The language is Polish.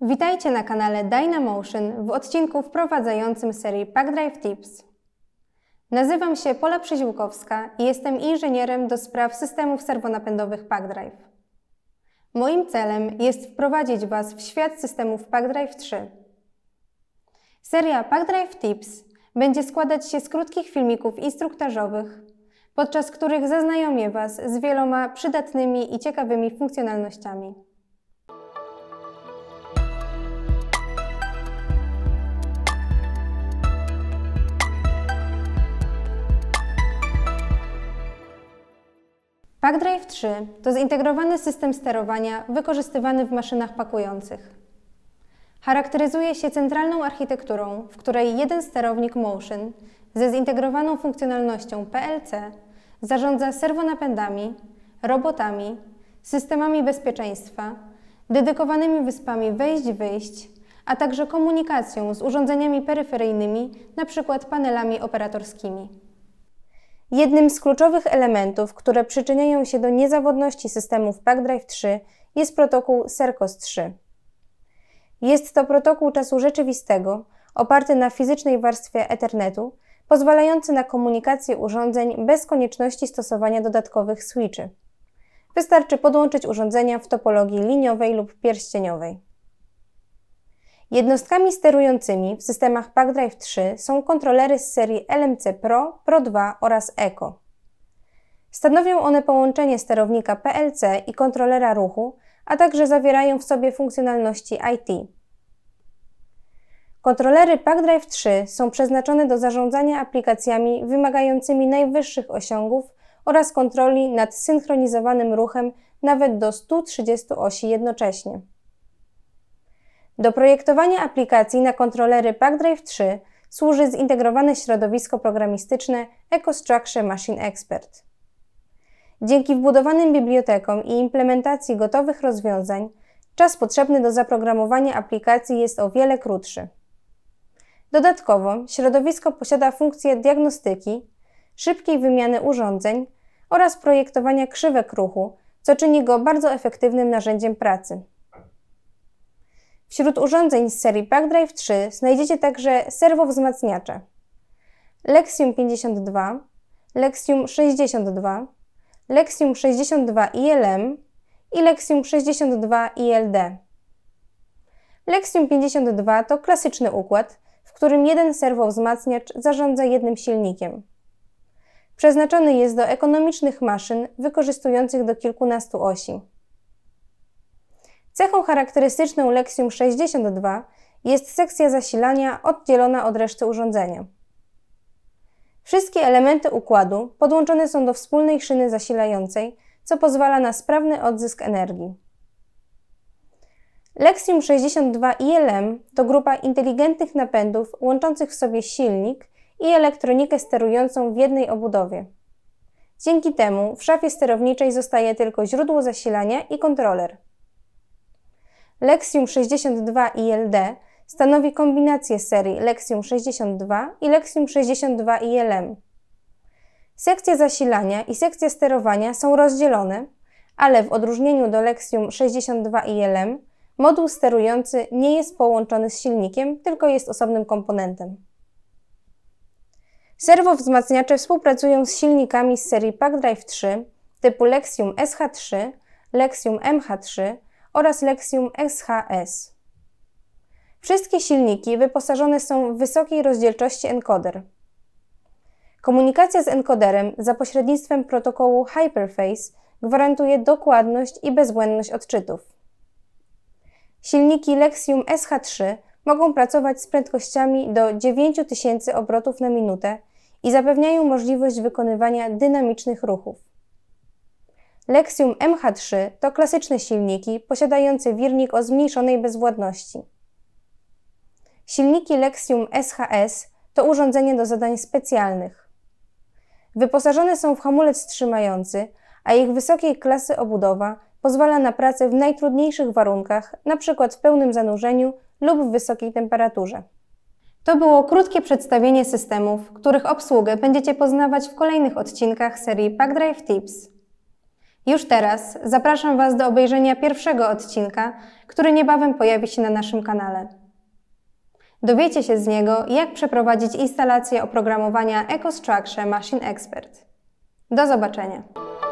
Witajcie na kanale Dynamotion w odcinku wprowadzającym serii PackDrive Tips. Nazywam się Pola Przyziłkowska i jestem inżynierem do spraw systemów serwonapędowych PackDrive. Moim celem jest wprowadzić Was w świat systemów PackDrive 3. Seria PackDrive Tips będzie składać się z krótkich filmików instruktażowych, podczas których zaznajomię Was z wieloma przydatnymi i ciekawymi funkcjonalnościami. PackDrive 3 to zintegrowany system sterowania wykorzystywany w maszynach pakujących. Charakteryzuje się centralną architekturą, w której jeden sterownik Motion ze zintegrowaną funkcjonalnością PLC zarządza serwonapędami, robotami, systemami bezpieczeństwa, dedykowanymi wyspami wejść-wyjść, a także komunikacją z urządzeniami peryferyjnymi, np. panelami operatorskimi. Jednym z kluczowych elementów, które przyczyniają się do niezawodności systemów PackDrive 3 jest protokół SERCOS 3. Jest to protokół czasu rzeczywistego, oparty na fizycznej warstwie Ethernetu, pozwalający na komunikację urządzeń bez konieczności stosowania dodatkowych switchy. Wystarczy podłączyć urządzenia w topologii liniowej lub pierścieniowej. Jednostkami sterującymi w systemach PackDrive 3 są kontrolery z serii LMC Pro, Pro 2 oraz Eco. Stanowią one połączenie sterownika PLC i kontrolera ruchu, a także zawierają w sobie funkcjonalności IT. Kontrolery PackDrive 3 są przeznaczone do zarządzania aplikacjami wymagającymi najwyższych osiągów oraz kontroli nad synchronizowanym ruchem nawet do 130 osi jednocześnie. Do projektowania aplikacji na kontrolery PackDrive 3 służy zintegrowane środowisko programistyczne EcoStructure Machine Expert. Dzięki wbudowanym bibliotekom i implementacji gotowych rozwiązań, czas potrzebny do zaprogramowania aplikacji jest o wiele krótszy. Dodatkowo środowisko posiada funkcje diagnostyki, szybkiej wymiany urządzeń oraz projektowania krzywek ruchu, co czyni go bardzo efektywnym narzędziem pracy. Wśród urządzeń z serii PackDrive 3 znajdziecie także serwowzmacniacze Lexium 52, Lexium 62, Lexium 62 ILM i Lexium 62 ILD. Lexium 52 to klasyczny układ, w którym jeden serwowzmacniacz zarządza jednym silnikiem. Przeznaczony jest do ekonomicznych maszyn wykorzystujących do kilkunastu osi. Cechą charakterystyczną Lexium 62 jest sekcja zasilania oddzielona od reszty urządzenia. Wszystkie elementy układu podłączone są do wspólnej szyny zasilającej, co pozwala na sprawny odzysk energii. Lexium 62 ILM to grupa inteligentnych napędów łączących w sobie silnik i elektronikę sterującą w jednej obudowie. Dzięki temu w szafie sterowniczej zostaje tylko źródło zasilania i kontroler. Lexium 62 ILD stanowi kombinację serii Lexium 62 i Lexium 62 ILM. Sekcje zasilania i sekcje sterowania są rozdzielone, ale w odróżnieniu do Lexium 62 ILM moduł sterujący nie jest połączony z silnikiem, tylko jest osobnym komponentem. Serwowzmacniacze współpracują z silnikami z serii PackDrive 3 typu Lexium SH3, Lexium MH3, oraz Lexium SHS. Wszystkie silniki wyposażone są w wysokiej rozdzielczości encoder. Komunikacja z encoderem za pośrednictwem protokołu Hyperface gwarantuje dokładność i bezbłędność odczytów. Silniki Lexium SH3 mogą pracować z prędkościami do 9000 obrotów na minutę i zapewniają możliwość wykonywania dynamicznych ruchów. Lexium MH3 to klasyczne silniki posiadające wirnik o zmniejszonej bezwładności. Silniki Lexium SHS to urządzenie do zadań specjalnych. Wyposażone są w hamulec trzymający, a ich wysokiej klasy obudowa pozwala na pracę w najtrudniejszych warunkach, np. w pełnym zanurzeniu lub w wysokiej temperaturze. To było krótkie przedstawienie systemów, których obsługę będziecie poznawać w kolejnych odcinkach serii Pack Drive Tips. Już teraz zapraszam Was do obejrzenia pierwszego odcinka, który niebawem pojawi się na naszym kanale. Dowiecie się z niego, jak przeprowadzić instalację oprogramowania EcoStructure Machine Expert. Do zobaczenia!